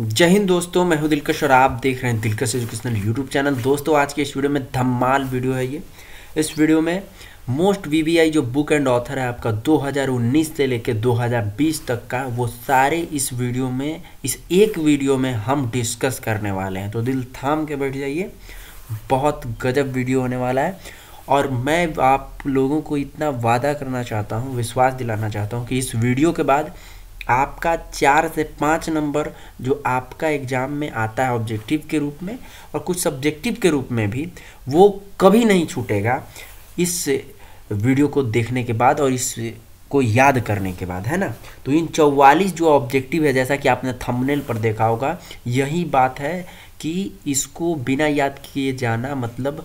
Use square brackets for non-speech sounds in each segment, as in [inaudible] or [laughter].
जय हिंद दोस्तों मैं हूं दिलकश और आप देख रहे हैं दिलकश एजुकेशनल यूट्यूब चैनल दोस्तों आज के इस वीडियो में धमाल वीडियो है ये इस वीडियो में मोस्ट वीवीआई जो बुक एंड ऑथर है आपका 2019 से लेकर 2020 तक का वो सारे इस वीडियो में इस एक वीडियो में हम डिस्कस करने वाले हैं तो दिल थाम के बैठ जाइए बहुत गजब वीडियो होने वाला है और मैं आप लोगों को इतना वादा करना चाहता हूँ विश्वास दिलाना चाहता हूँ कि इस वीडियो के बाद आपका चार से पाँच नंबर जो आपका एग्ज़ाम में आता है ऑब्जेक्टिव के रूप में और कुछ सब्जेक्टिव के रूप में भी वो कभी नहीं छूटेगा इस वीडियो को देखने के बाद और इस को याद करने के बाद है ना तो इन चौवालीस जो ऑब्जेक्टिव है जैसा कि आपने थंबनेल पर देखा होगा यही बात है कि इसको बिना याद किए जाना मतलब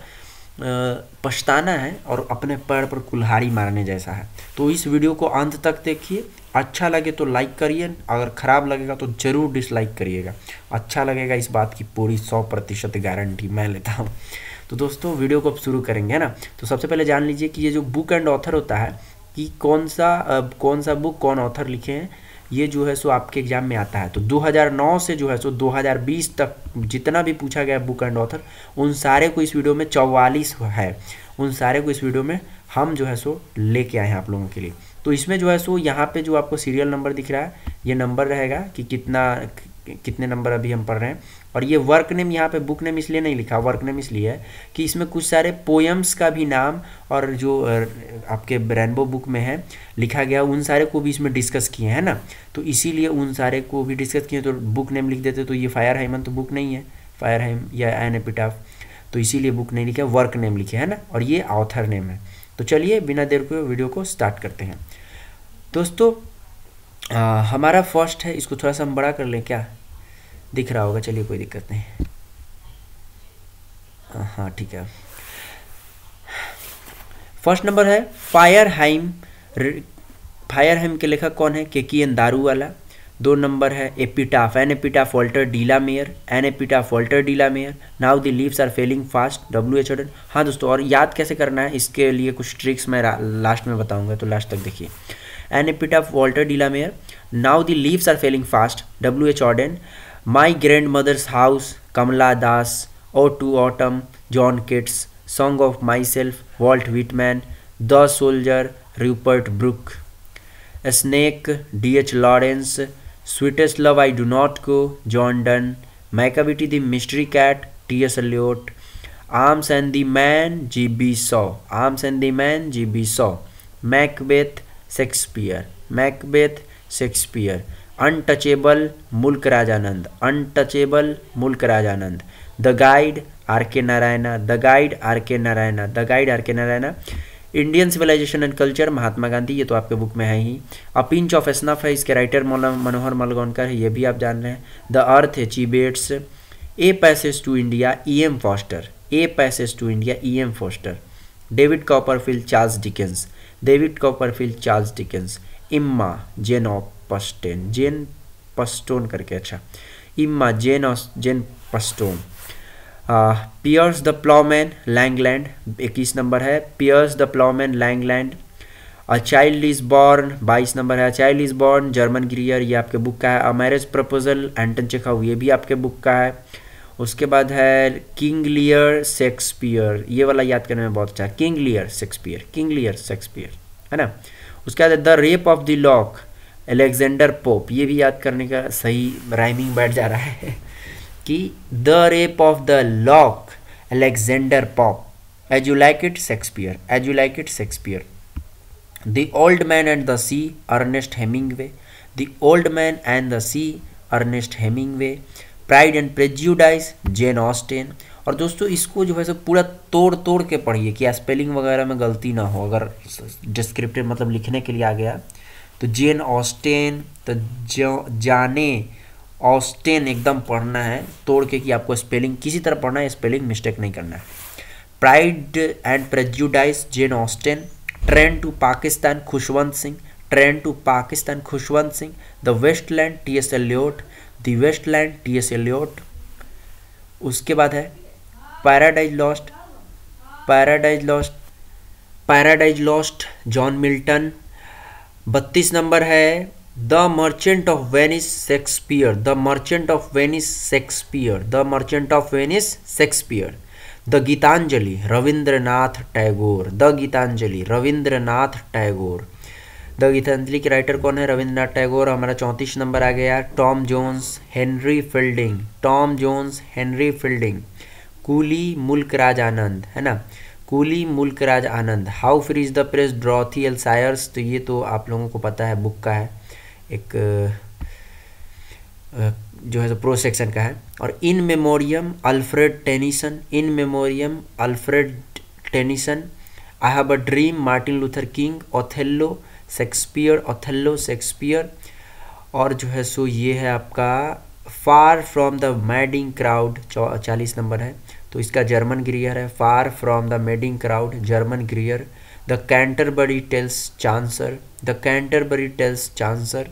पछताना है और अपने पैर पर कुल्हाड़ी मारने जैसा है तो इस वीडियो को अंत तक देखिए अच्छा लगे तो लाइक करिए अगर ख़राब लगेगा तो ज़रूर डिसलाइक करिएगा अच्छा लगेगा इस बात की पूरी सौ प्रतिशत गारंटी मैं लेता हूँ तो दोस्तों वीडियो को अब शुरू करेंगे है ना तो सबसे पहले जान लीजिए कि ये जो बुक एंड ऑथर होता है कि कौन सा कौन सा बुक कौन ऑथर लिखे हैं ये जो है सो आपके एग्जाम में आता है तो 2009 से जो है सो 2020 तक जितना भी पूछा गया बुक एंड ऑथर उन सारे को इस वीडियो में चौवालीस है उन सारे को इस वीडियो में हम जो है सो लेके आए हैं आप लोगों के लिए तो इसमें जो है सो यहाँ पे जो आपको सीरियल नंबर दिख रहा है ये नंबर रहेगा कि कितना कितने नंबर अभी हम पढ़ रहे हैं और ये वर्क नेम यहाँ पे बुक नेम इसलिए नहीं लिखा वर्क नेम इसलिए है कि इसमें कुछ सारे पोएम्स का भी नाम और जो आपके रैनबो बुक में है लिखा गया उन सारे को भी इसमें डिस्कस किए हैं ना तो इसीलिए उन सारे को भी डिस्कस किए तो बुक नेम लिख देते तो ये फायर हेमन तो बुक नहीं है फायर हेम या एन एपिटाफ तो इसीलिए बुक नहीं लिखा वर्क नेम लिखे है ना और ये ऑथर नेम है तो चलिए बिना देर के वीडियो को स्टार्ट करते हैं दोस्तों आ, हमारा फर्स्ट है इसको थोड़ा सा हम बड़ा कर लें क्या दिख रहा होगा चलिए कोई दिक्कत नहीं हाँ, हाँ ठीक है फर्स्ट नंबर है फायर हाइम फायर हाइम के लेखक कौन है केकी एन दारू वाला दो नंबर है epitaph an epitaph Walter de la Mare an epitaph Walter de la Mare now the leaves are falling fast W H Auden हाँ दोस्तों और याद कैसे करना है इसके लिए कुछ ट्रिक्स मैं लास्ट में बताऊंगा तो लास्ट तक देखिए an epitaph Walter de la Mare Now the leaves are failing fast. W. H. Auden. My grandmother's house. Kamala Das. O to Autumn. John Keats. Song of Myself. Walt Whitman. The Soldier. Rupert Brooke. A snake. D. H. Lawrence. Sweetest Love I Do Not Go. John Donne. Machiavelli the Mystery Cat. T. S. Eliot. Arms and the Man. G. B. Shaw. Arms and the Man. G. B. Shaw. Macbeth. Shakespeare. Macbeth. Shakespeare untouchable Mulk Rajanand untouchable Mulk Rajanand the guide R K Narayana the guide R K Narayana the guide R K Narayana Indian civilisation and culture Mahatma Gandhi ये तो आपके book में है ही a pinch of एसनफ है इसके writer मनोहर मलगौनकर है ये भी आप जान रहे हैं द अर्थ है चीबेट्स a passage to India E M Forster a passage to India E M Forster David Copperfield Charles Dickens David Copperfield Charles Dickens Emma Jane of Paston Jane Paston करके अच्छा Emma Jane of Jane Paston Piers the Ploughman Langland इक्कीस number है Piers the Ploughman Langland a child is born बाईस number है child is born Germaine Greer ये आपके book का है अ मैरिज प्रपोजल एंटन चेखा ये भी आपके बुक का है उसके बाद है किंग लियर शेक्सपियर ये वाला याद करने में बहुत अच्छा है King Lear Shakespeare King Lear Shakespeare है ना उसके बाद the rape of the lock Alexander Pope ये भी याद करने का सही राइमिंग बैठ जा रहा है [laughs] कि the rape of the lock Alexander Pope as you like it Shakespeare as you like it Shakespeare the old man and the sea Ernest Hemingway the old man and the sea Ernest Hemingway pride and prejudice Jane Austen और दोस्तों इसको जो है सो पूरा तोड़ तोड़ के पढ़िए कि स्पेलिंग वगैरह में गलती ना हो अगर डिस्क्रिप्टिव मतलब लिखने के लिए आ गया तो जेन ऑस्टेन तो जाने ऑस्टेन एकदम पढ़ना है तोड़ के कि आपको स्पेलिंग किसी तरह पढ़ना है स्पेलिंग मिस्टेक नहीं करना है pride and prejudice Jane Austen train to Pakistan Khushwant Singh train to Pakistan Khushwant Singh the waste land T S Eliot the waste land T S Eliot उसके बाद है paradise lost paradise lost paradise lost John Milton बत्तीस number है the merchant of Venice Shakespeare the merchant of Venice Shakespeare the merchant of Venice Shakespeare the Gitanjali Rabindranath Tagore the Gitanjali Rabindranath Tagore the Geetanjali के writer कौन है रविंद्रनाथ टैगोर हमारा चौंतीस नंबर आ गया Tom Jones Henry Fielding Tom Jones Henry Fielding Coolie Mulkraj Anand है ना कूली मुल्कराज आनंद हाउ फिर is the press Dorothy L Sayers तो ये तो आप लोगों को पता है बुक का है एक जो है तो प्रो सेक्शन का है और in memoriam Alfred Tennyson in memoriam Alfred Tennyson I have a dream Martin Luther King Othello Shakespeare Othello Shakespeare और जो है सो ये है आपका far from the madding crowd चालीस नंबर है तो इसका जर्मन ग्रियर है far from the madding crowd Germaine Greer the Canterbury tales Chaucer the Canterbury tales Chaucer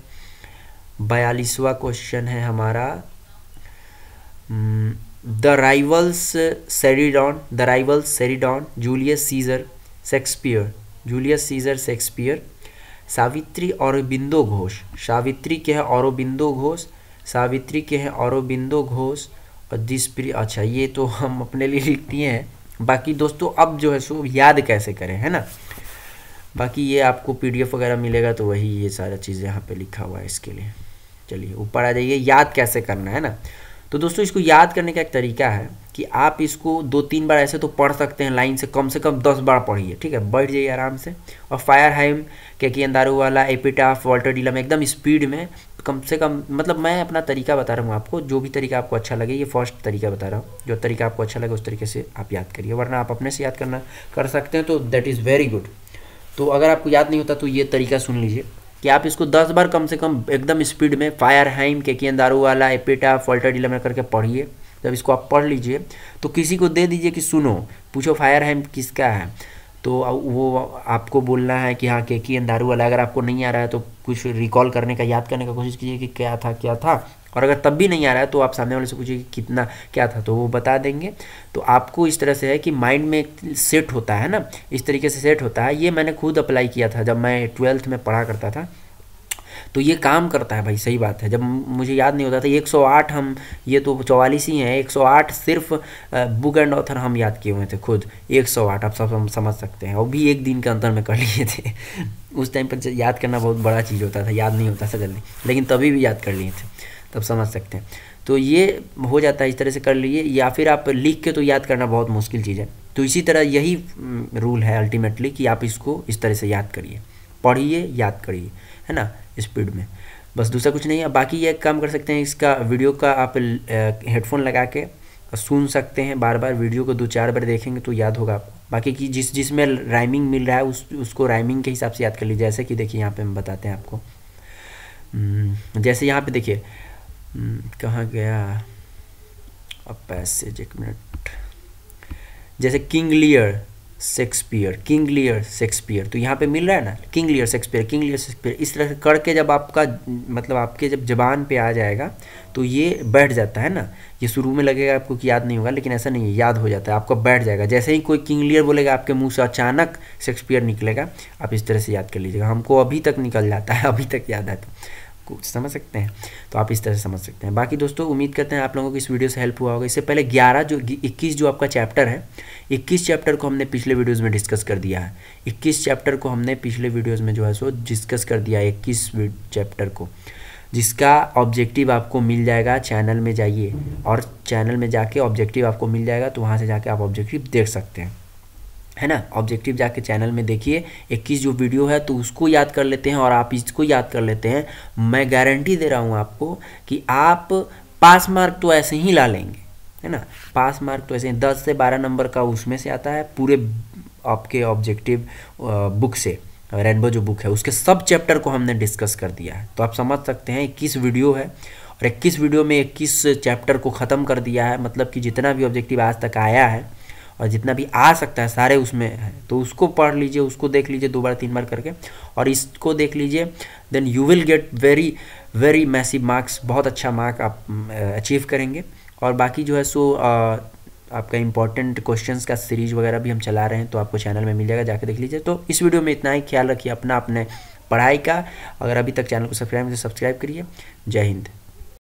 बयालीसवा क्वेश्चन है हमारा the rivals Sheridan the rivals Sheridan Julius Caesar Shakespeare Julius Caesar Shakespeare Savitri और बिंदो घोष सावित्री के हैं औरबिंदो घोष सावित्री के हैं औरबिंदो घोष और दिस प्री अच्छा ये तो हम अपने लिए लिखती हैं बाकी दोस्तों अब जो है सो याद कैसे करें है ना बाकी ये आपको पीडीएफ वगैरह मिलेगा तो वही ये सारा चीज़ यहाँ पे लिखा हुआ है इसके लिए चलिए ऊपर आ जाइए याद कैसे करना है ना तो दोस्तों इसको याद करने का एक तरीका है कि आप इसको दो तीन बार ऐसे तो पढ़ सकते हैं लाइन से कम से कम दस बार पढ़िए ठीक है बैठ जाइए आराम से और फायर हाइम के अंदारू वाला एपिटाफ वॉल्टर डीलम एकदम स्पीड में कम से कम मतलब मैं अपना तरीका बता रहा हूँ आपको जो भी तरीका आपको अच्छा लगे ये फर्स्ट तरीका बता रहा हूँ जो तरीका आपको अच्छा लगे उस तरीके से आप याद करिए वरना आप अपने से याद करना कर सकते हैं तो दैट इज़ वेरी गुड तो अगर आपको याद नहीं होता तो ये तरीका सुन लीजिए कि आप इसको दस बार कम से कम एकदम स्पीड में फायर हाइम के कियन दारू वाला एपेटा फॉल्टर डिलमर करके पढ़िए जब इसको आप पढ़ लीजिए तो किसी को दे दीजिए कि सुनो पूछो फायर हाइम किसका है तो वो आपको बोलना है कि हाँ केकी एंड दारू वाला अगर आपको नहीं आ रहा है तो कुछ रिकॉल करने का याद करने का कोशिश कीजिए कि क्या था क्या था और अगर तब भी नहीं आ रहा है तो आप सामने वाले से पूछिए कि कितना क्या था तो वो बता देंगे तो आपको इस तरह से है कि माइंड में सेट होता है ना इस तरीके से सेट होता है ये मैंने खुद अप्लाई किया था जब मैं ट्वेल्थ में पढ़ा करता था तो ये काम करता है भाई सही बात है जब मुझे याद नहीं होता था एक सौ आठ हम ये तो चौवालीस ही हैं एक सौ आठ सिर्फ बुक एंड ऑथर हम याद किए हुए थे खुद एक सौ आठ आप सब समझ सकते हैं और भी एक दिन के अंतर में कर लिए थे [laughs] उस टाइम पर याद करना बहुत बड़ा चीज़ होता था याद नहीं होता था जल्दी लेकिन तभी भी याद कर लिए थे तब समझ सकते हैं तो ये हो जाता है इस तरह से कर लिए या फिर आप लिख के तो याद करना बहुत मुश्किल चीज़ है तो इसी तरह यही रूल है अल्टीमेटली कि आप इसको इस तरह से याद करिए पढ़िए याद करिए है ना स्पीड में बस दूसरा कुछ नहीं है बाकी ये काम कर सकते हैं इसका वीडियो का आप हेडफोन लगा के सुन सकते हैं बार बार वीडियो को दो चार बार देखेंगे तो याद होगा आपको बाकी की जिस जिसमें राइमिंग मिल रहा है उस उसको राइमिंग के हिसाब से याद कर लीजिए जैसे कि देखिए यहाँ पे हम बताते हैं आपको हम्म, जैसे यहाँ पे देखिए हम्म, कहाँ गया अब पैसेज एक मिनट जैसे King Lear Shakespeare King Lear Shakespeare तो यहाँ पे मिल रहा है ना King Lear Shakespeare King Lear Shakespeare इस तरह से करके जब आपका मतलब आपके जब जबान पे आ जाएगा तो ये बैठ जाता है ना ये शुरू में लगेगा आपको कि याद नहीं होगा लेकिन ऐसा नहीं है याद हो जाता है आपका बैठ जाएगा जैसे ही कोई किंग लियर बोलेगा आपके मुँह से अचानक शेक्सपियर निकलेगा आप इस तरह से याद कर लीजिएगा हमको अभी तक निकल जाता है [laughs] अभी तक याद आता को समझ सकते हैं तो आप इस तरह से समझ सकते हैं बाकी दोस्तों उम्मीद करते हैं आप लोगों को इस वीडियो से हेल्प हुआ होगा इससे पहले ग्यारह जो इक्कीस जो आपका चैप्टर है इक्कीस चैप्टर को हमने पिछले वीडियोज़ में डिस्कस कर दिया है इक्कीस चैप्टर को हमने पिछले वीडियोज़ में जो है सो डिस्कस कर दिया है इक्कीस चैप्टर को जिसका ऑब्जेक्टिव आपको मिल जाएगा चैनल में जाइए और चैनल में जाके ऑब्जेक्टिव आपको मिल जाएगा तो वहाँ से जाके आप ऑब्जेक्टिव देख सकते हैं है ना ऑब्जेक्टिव जाके चैनल में देखिए 21 जो वीडियो है तो उसको याद कर लेते हैं और आप इसको याद कर लेते हैं मैं गारंटी दे रहा हूँ आपको कि आप पास मार्क तो ऐसे ही ला लेंगे है ना पास मार्क तो ऐसे ही दस से बारह नंबर का उसमें से आता है पूरे आपके ऑब्जेक्टिव बुक से रेनबो जो बुक है उसके सब चैप्टर को हमने डिस्कस कर दिया है तो आप समझ सकते हैं इक्कीस वीडियो है और इक्कीस वीडियो में इक्कीस चैप्टर को ख़त्म कर दिया है मतलब कि जितना भी ऑब्जेक्टिव आज तक आया है और जितना भी आ सकता है सारे उसमें है तो उसको पढ़ लीजिए उसको देख लीजिए दो बार तीन बार करके और इसको देख लीजिए then you will get very very massive marks बहुत अच्छा मार्क आप अचीव करेंगे और बाकी जो है सो आ, आपका इंपॉर्टेंट क्वेश्चंस का सीरीज वगैरह भी हम चला रहे हैं तो आपको चैनल में मिल जाएगा जाके देख लीजिए तो इस वीडियो में इतना ही ख्याल रखिए अपना अपने पढ़ाई का अगर अभी तक चैनल को सब्सक्राइब तो सब्सक्राइब करिए जय हिंद